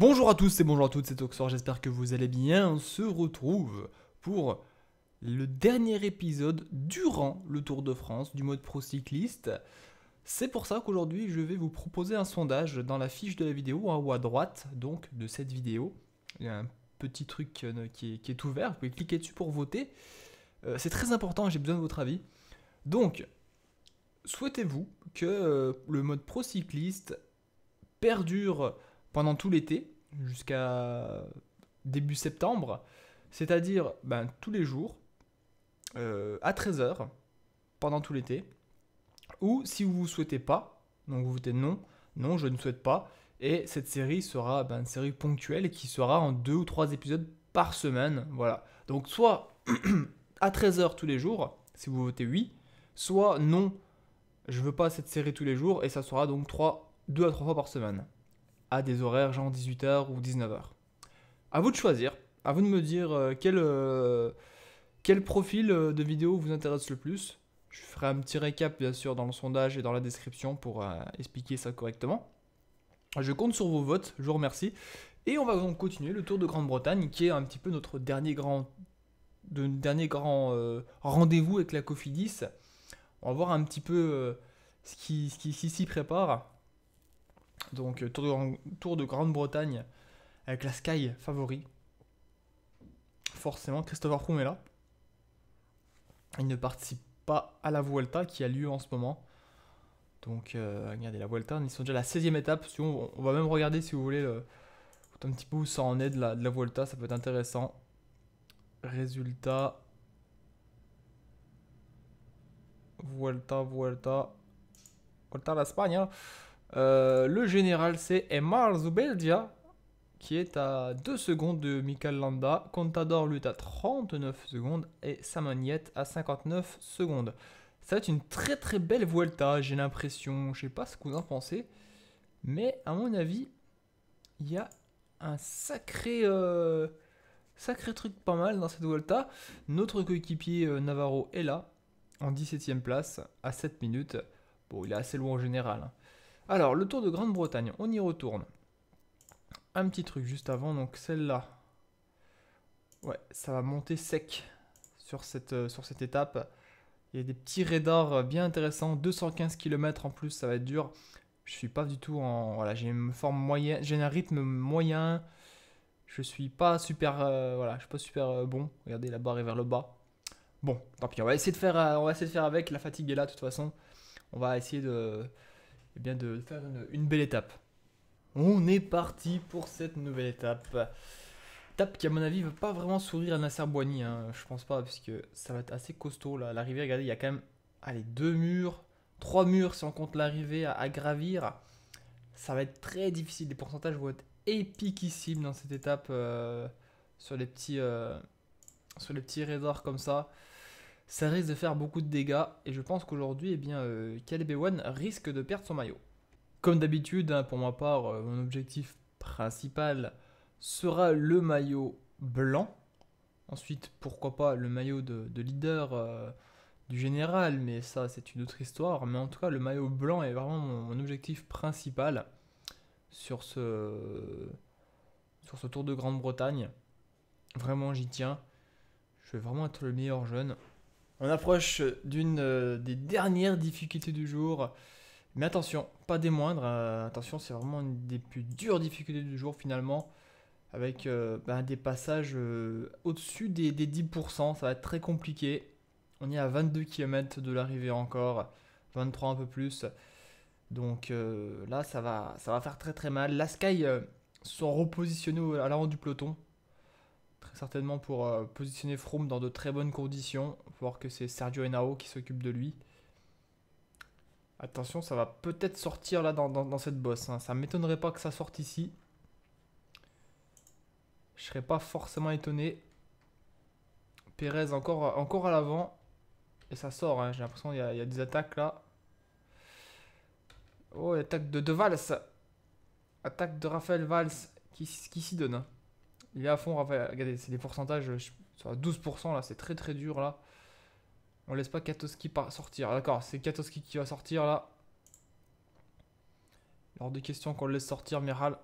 Bonjour à tous et bonjour à toutes, c'est Toxor. j'espère que vous allez bien. On se retrouve pour le dernier épisode durant le Tour de France du mode pro cycliste. C'est pour ça qu'aujourd'hui je vais vous proposer un sondage dans la fiche de la vidéo en haut à droite donc de cette vidéo. Il y a un petit truc euh, qui est, qui est ouvert, vous pouvez cliquer dessus pour voter. Euh, c'est très important, j'ai besoin de votre avis. Donc, souhaitez-vous que euh, le mode pro cycliste perdure pendant tout l'été jusqu'à début septembre, c'est-à-dire ben, tous les jours, euh, à 13h, pendant tout l'été, ou si vous ne souhaitez pas, donc vous votez non, non, je ne souhaite pas, et cette série sera ben, une série ponctuelle qui sera en deux ou trois épisodes par semaine, voilà. Donc soit à 13h tous les jours, si vous votez oui, soit non, je veux pas cette série tous les jours, et ça sera donc 3, 2 à 3 fois par semaine à des horaires genre 18h ou 19h. À vous de choisir, à vous de me dire euh, quel, euh, quel profil euh, de vidéo vous intéresse le plus. Je ferai un petit récap bien sûr dans le sondage et dans la description pour expliquer ça correctement. Je compte sur vos votes, je vous remercie. Et on va donc continuer le tour de Grande-Bretagne qui est un petit peu notre dernier grand, de, dernier grand rendez-vous avec la Cofidis. On va voir un petit peu qui, ce qui s'y prépare. Donc euh, Tour de, Grande-Bretagne avec la Sky favori. Forcément, Christopher Froome est là. Il ne participe pas à la Vuelta qui a lieu en ce moment. Donc euh, regardez la Vuelta, ils sont déjà à la 16e étape. Si on, va même regarder si vous voulez un petit peu où ça en est de la, Vuelta, ça peut être intéressant. Résultat. Vuelta, Vuelta. Vuelta à l'Espagne. Hein. Euh, le général, c'est Emar Zubeldia, qui est à 2 secondes de Mikael Landa. Contador lutte à 39 secondes et Samagnette à 59 secondes. Ça va être une très très belle Vuelta, j'ai l'impression. Je sais pas ce que vous en pensez. Mais à mon avis, il y a un sacré, euh, sacré truc pas mal dans cette Vuelta. Notre coéquipier euh, Navarro est là, en 17ème place, à 7 minutes. Bon, il est assez loin en général. Hein. Alors, le tour de Grande-Bretagne, on y retourne. Un petit truc juste avant, donc celle-là. Ouais, ça va monter sec sur cette, euh, sur cette étape. Il y a des petits radars bien intéressants. 215 km en plus, ça va être dur. Je suis pas du tout en. Voilà, j'ai une forme moyenne. J'ai un rythme moyen. Je suis pas super. Euh, voilà, je suis pas super euh, bon. Regardez, la barre est vers le bas. Bon, tant pis, on va essayer de faire, on va essayer de faire avec. La fatigue est là, de toute façon. On va essayer de, eh bien de faire une, belle étape. On est parti pour cette nouvelle étape. Étape qui, à mon avis, ne va pas vraiment sourire à Nasser Boigny. Hein, je pense pas, parce que ça va être assez costaud. là. L'arrivée, regardez, il y a quand même allez, deux murs, trois murs si on compte l'arrivée à, gravir. Ça va être très difficile. Les pourcentages vont être épiquissimes dans cette étape euh, sur les petits. Euh, sur les petits comme ça ça risque de faire beaucoup de dégâts et je pense qu'aujourd'hui, eh bien, euh, Caleb risque de perdre son maillot. Comme d'habitude, hein, pour ma part, euh, mon objectif principal sera le maillot blanc. Ensuite, pourquoi pas le maillot de, leader euh, du général, mais ça, c'est une autre histoire. Mais en tout cas, le maillot blanc est vraiment mon, objectif principal sur ce, sur ce Tour de Grande-Bretagne. Vraiment, j'y tiens. Je vais vraiment être le meilleur jeune. On approche d'une euh, des dernières difficultés du jour. Mais attention, pas des moindres. Euh, attention, c'est vraiment une des plus dures difficultés du jour finalement. Avec euh, bah, des passages au-dessus des, 10%. Ça va être très compliqué. On est à 22 km de l'arrivée encore. 23 un peu plus. Donc là, ça va, ça va faire très très mal. La Sky sont repositionnés à l'avant du peloton. Très certainement pour euh, positionner Froome dans de très bonnes conditions. voir que c'est Sergio Henao qui s'occupe de lui. Attention, ça va peut-être sortir là dans, dans, cette bosse. Hein. Ça m'étonnerait pas que ça sorte ici. Je serais pas forcément étonné. Pérez encore, encore à l'avant. Et ça sort, hein. j'ai l'impression qu'il y, a des attaques là. Oh, attaque de De Valls. Attaque de Raphaël Vals. qui, qui s'y donne. Hein. Il est à fond, Regardez, c'est des pourcentages. Sur 12%, là, c'est très très dur, là. On laisse pas Katoski sortir. Ah, d'accord, c'est Katoski qui va sortir, là. Lors de question qu'on le laisse sortir, Miral.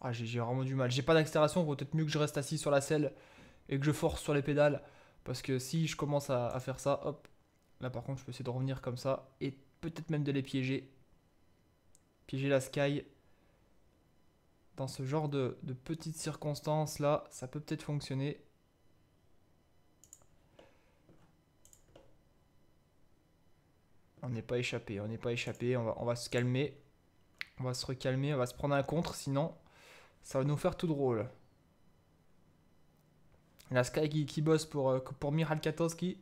Ah, j'ai vraiment du mal. J'ai pas d'accélération, vaut peut-être mieux que je reste assis sur la selle et que je force sur les pédales. Parce que si je commence à, à faire ça, hop. Là, par contre, je peux essayer de revenir comme ça. Et peut-être même de les piéger. Piéger la Sky dans ce genre de, petites circonstances là, ça peut peut-être fonctionner. On n'est pas échappé, on n'est pas échappé, on va, se calmer. On va se recalmer, on va se prendre un contre, sinon ça va nous faire tout drôle. La Sky qui, bosse pour, euh, pour Miral qui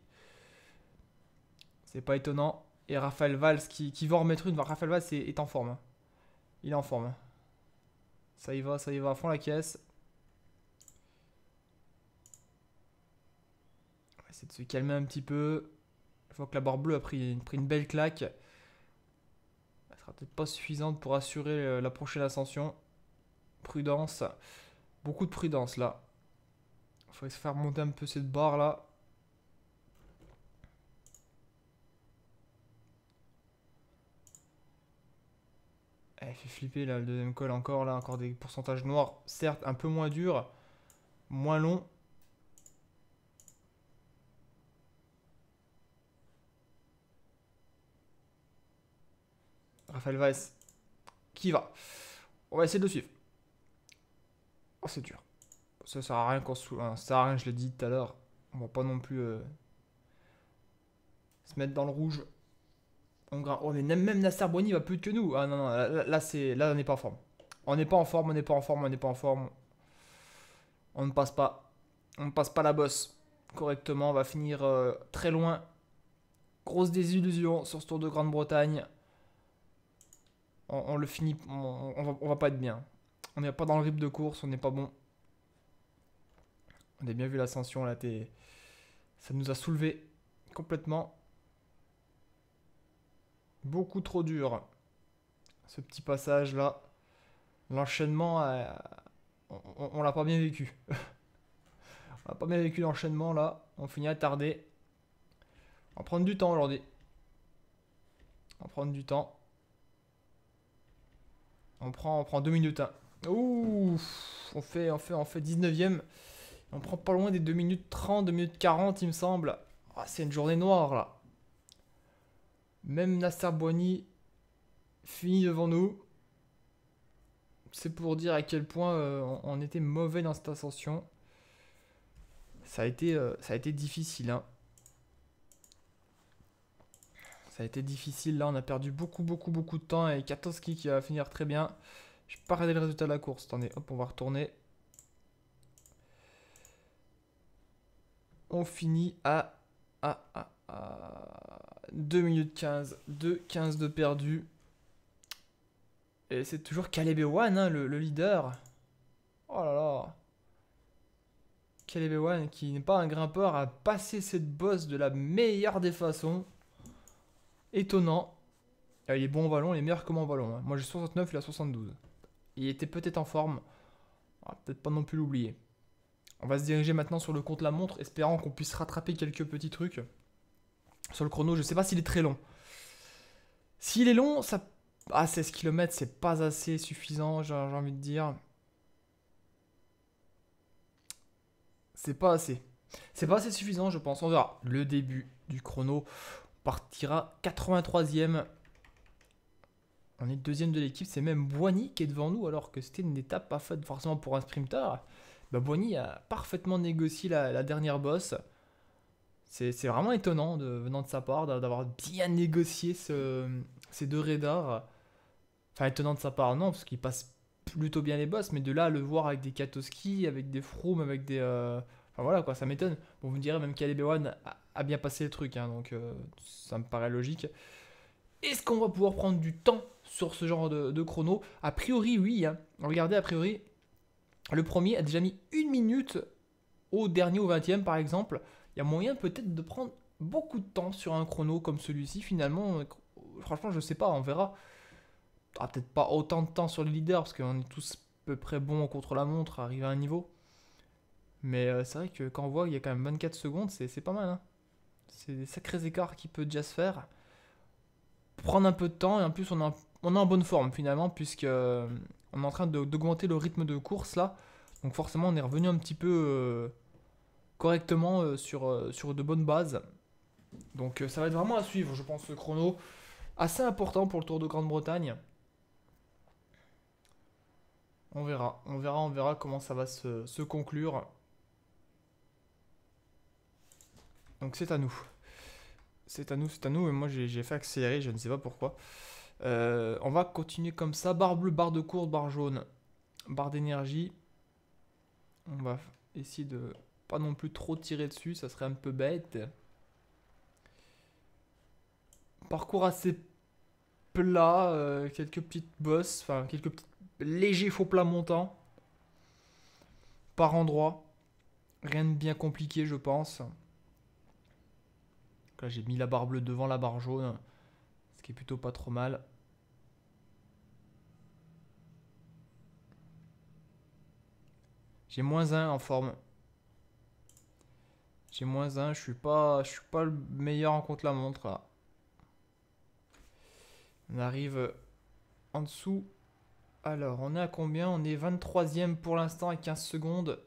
C'est pas étonnant. Et Raphaël Valls qui, qui va remettre une. Raphaël Valls est en forme. Hein. Il est en forme. Hein. Ça y va, ça y va, à fond la caisse. On va essayer de se calmer un petit peu. Je vois que la barre bleue a pris, une belle claque. Elle sera peut-être pas suffisante pour assurer euh, la prochaine ascension. Prudence. Beaucoup de prudence là. Il faudrait se faire monter un peu cette barre là. fait flipper là, le deuxième col encore, là, encore des pourcentages noirs, certes un peu moins dur, moins long. Raphaël Weiss qui va. On va essayer de le suivre. Oh, c'est dur. Ça sert à rien qu'on se... Hein, ça sert à rien, je l'ai dit tout à l'heure. On va pas non plus euh, se mettre dans le rouge. On est même Nasser Boigny va plus que nous. Ah non, non, là, c'est, là on n'est pas en forme. On n'est pas en forme, on n'est pas en forme, on n'est pas en forme. On ne passe pas. On ne passe pas la bosse correctement. On va finir euh, très loin. Grosse désillusion sur ce tour de Grande-Bretagne. On, le finit. On, va, pas être bien. On n'est pas dans le rythme de course, on n'est pas bon. On a bien vu l'ascension là, ça nous a soulevé complètement beaucoup trop dur. Ce petit passage-là, l'enchaînement, euh, on, l'a pas bien vécu. on a pas bien vécu l'enchaînement là. On finit à tarder. On va prendre du temps aujourd'hui. On va prendre du temps. On prend, on prend 2 minutes. Hein. Ouh, on fait, on fait, on fait 19ème. On prend pas loin des 2 minutes 30, 2 minutes 40, il me semble. Ah, c'est une journée noire là. Même Nasser Boigny finit devant nous. C'est pour dire à quel point euh, on était mauvais dans cette ascension. Ça a été, euh, ça a été difficile. Hein. Ça a été difficile. Là, on a perdu beaucoup, beaucoup, beaucoup de temps. Et Katowski qui va finir très bien. Je pas regarder le résultat de la course. Attendez, hop, on va retourner. On finit à, à... 2 minutes 15, 2 15 de perdu. Et c'est toujours Caleb hein, le, leader. Oh là là. Caleb qui n'est pas un grimpeur, a passé cette bosse de la meilleure des façons. Étonnant. Ah, il est bon en ballon, il est meilleur que moi en ballon. Hein. Moi j'ai 69, il a 72. Il était peut-être en forme. On Peut-être pas non plus l'oublier. On va se diriger maintenant sur le compte la montre, espérant qu'on puisse rattraper quelques petits trucs sur le chrono. Je ne sais pas s'il est très long. S'il est long, ça... Ah, 16 km, c'est pas assez suffisant, j'ai envie de dire. C'est pas assez. C'est pas assez suffisant, je pense. On verra le début du chrono. On partira 83e. On est deuxième de l'équipe. C'est même Boigny qui est devant nous, alors que c'était une étape pas faite forcément pour un sprinter. Bah, Boigny a parfaitement négocié la, la dernière bosse. C'est vraiment étonnant de, venant de sa part d'avoir bien négocié ces deux radars. Enfin, étonnant de sa part, non, parce qu'il passe plutôt bien les boss, mais de là à le voir avec des Katoski, avec des Froome, avec des. Euh, enfin voilà quoi, ça m'étonne. Bon, vous me direz, même Caleb One a, bien passé le truc, hein, donc euh, ça me paraît logique. Est-ce qu'on va pouvoir prendre du temps sur ce genre de, de chrono A priori, oui. Hein. Regardez, a priori, le premier a déjà mis une minute au dernier, au 20 e par exemple il y a moyen peut-être de prendre beaucoup de temps sur un chrono comme celui-ci finalement. Euh, franchement, je sais pas, on verra. Ah, peut-être pas autant de temps sur les leaders parce qu'on est tous à peu près bons contre la montre, à arriver à un niveau. Mais euh, c'est vrai que quand on voit qu'il y a quand même 24 secondes, c'est pas mal. Hein. C'est des sacrés écarts qui peut déjà se faire. Prendre un peu de temps et en plus on est en, on est en bonne forme finalement puisque euh, on est en train d'augmenter le rythme de course là. Donc forcément on est revenu un petit peu correctement euh, sur, euh, sur de bonnes bases. Donc euh, ça va être vraiment à suivre, je pense, ce chrono. Assez important pour le Tour de Grande-Bretagne. On verra, on verra, on verra comment ça va se, conclure. Donc c'est à nous. C'est à nous, c'est à nous. Et moi j'ai fait accélérer, je ne sais pas pourquoi. on va continuer comme ça. Barre bleue, barre de course, barre jaune, barre d'énergie. On va essayer de pas non plus trop tirer dessus, ça serait un peu bête. Parcours assez plat, euh, quelques petites bosses, enfin quelques petits légers faux plats montants par endroit. Rien de bien compliqué, je pense. là, j'ai mis la barre bleue devant la barre jaune, ce qui est plutôt pas trop mal. J'ai moins un en forme. J'ai moins 1, je suis pas, je suis pas le meilleur en contre la montre On arrive en dessous. Alors, on est à combien On est 23ème pour l'instant à 15 secondes.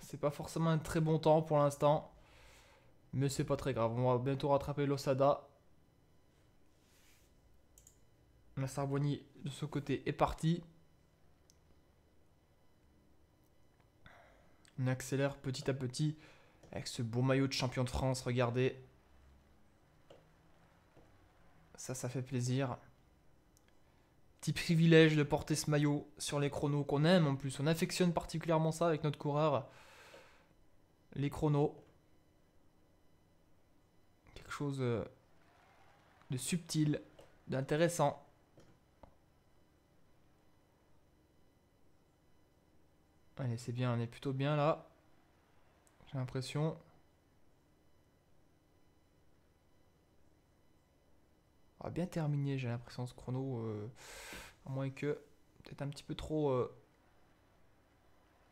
C'est pas forcément un très bon temps pour l'instant. Mais c'est pas très grave. On va bientôt rattraper l'Osada. La Sarboni de ce côté est partie. On accélère petit à petit avec ce beau maillot de champion de France, regardez. Ça, ça fait plaisir. Petit privilège de porter ce maillot sur les chronos qu'on aime en plus. On affectionne particulièrement ça avec notre coureur. Les chronos. Quelque chose euh, de subtil, d'intéressant. Allez, c'est bien, on est plutôt bien là. J'ai l'impression. On va bien terminer, j'ai l'impression, ce chrono. Euh, à moins que. Peut-être un petit peu trop. Euh,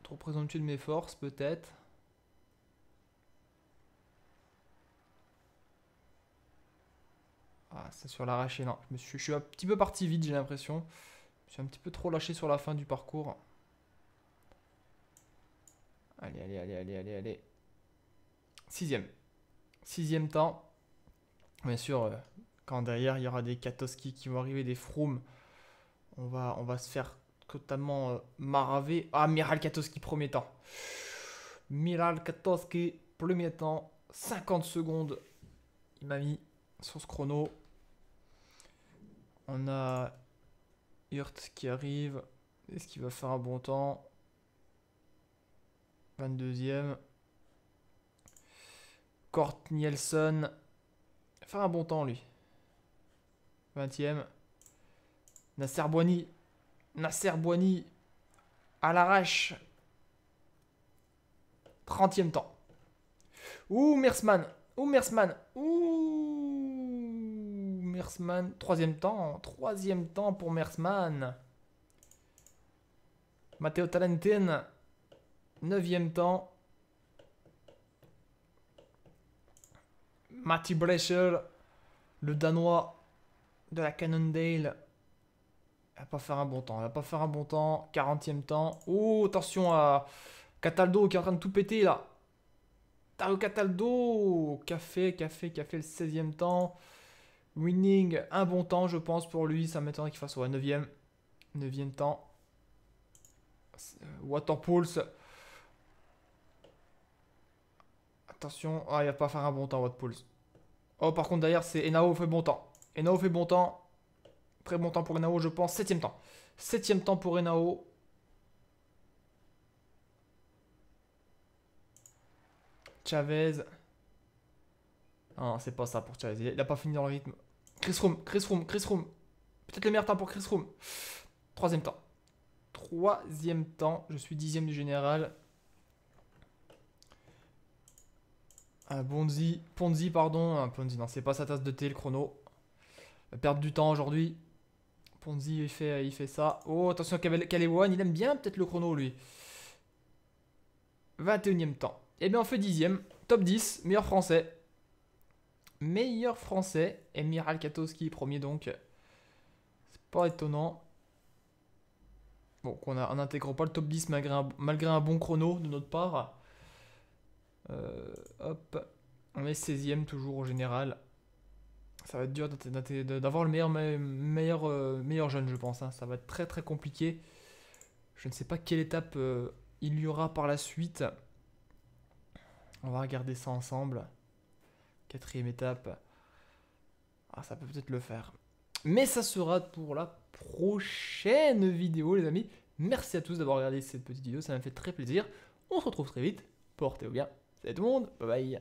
trop présomptueux de mes forces, peut-être. Ah, ça sur l'arraché, non. Je, suis, je suis un petit peu parti vite, j'ai l'impression. Je suis un petit peu trop lâché sur la fin du parcours. Allez, allez, allez, allez, allez, allez. Sixième. Sixième temps. Bien sûr, euh, quand derrière il y aura des Katoski qui vont arriver, des Froome, on va, on va se faire totalement euh, maraver. Ah, Miral Katoski, premier temps. Miral Katoski, premier temps. 50 secondes. Il m'a mis sur ce chrono. On a Hurt qui arrive. Est-ce qu'il va faire un bon temps 22e. Kort Nielsen. Faire un bon temps, lui. 20e. Nasser Boigny. Nasser Boigny. À l'arrache. 30e temps. Ouh, Mersman. Ouh, Mersman. Ouh, Mersman. Troisième temps. Troisième temps pour Mersman. Matteo Talentin. Neuvième temps. Matty Breschel, le Danois de la Cannondale. Il va pas faire un bon temps. Il va pas faire un bon temps. 40e temps. Oh, attention à Cataldo qui est en train de tout péter là. Taro Cataldo. Café, café, café le 16e temps. Winning, un bon temps, je pense, pour lui. Ça m'étonnerait qu'il fasse au 9e. 9e temps. Euh, Waterpulse Attention, ah, il va pas faire un bon temps, pulse. Oh, par contre, d'ailleurs c'est Enao fait bon temps. Enao fait bon temps. Très bon temps pour Enao, je pense. Septième temps. Septième temps pour Enao. Chavez. Non, c'est pas ça pour Chavez. Il a pas fini dans le rythme. Chris Room, Chris Room, Chris Room. Peut-être le meilleur temps pour Chris Room. Troisième temps. Troisième temps. Je suis dixième du général. Un Bonzi, Ponzi, pardon. Un Ponzi, non, c'est pas sa tasse de thé, le chrono. Perdre du temps aujourd'hui. Ponzi, il fait, il fait ça. Oh, attention, Kalewan, il aime bien peut-être le chrono, lui. 21ème temps. Eh bien, on fait 10ème. Top 10, meilleur français. Meilleur français. Emir est premier donc. C'est pas étonnant. Bon, on n'intègre pas le top 10 malgré malgré un bon chrono de notre part. Euh, hop, on est 16ème toujours au général. Ça va être dur d'avoir le meilleur, meilleur, euh, meilleur jeune, je pense. Hein. Ça va être très très compliqué. Je ne sais pas quelle étape euh, il y aura par la suite. On va regarder ça ensemble. Quatrième étape. Ah, ça peut peut-être le faire. Mais ça sera pour la prochaine vidéo, les amis. Merci à tous d'avoir regardé cette petite vidéo. Ça m'a fait très plaisir. On se retrouve très vite. Portez-vous bien. Salut tout le monde, bye bye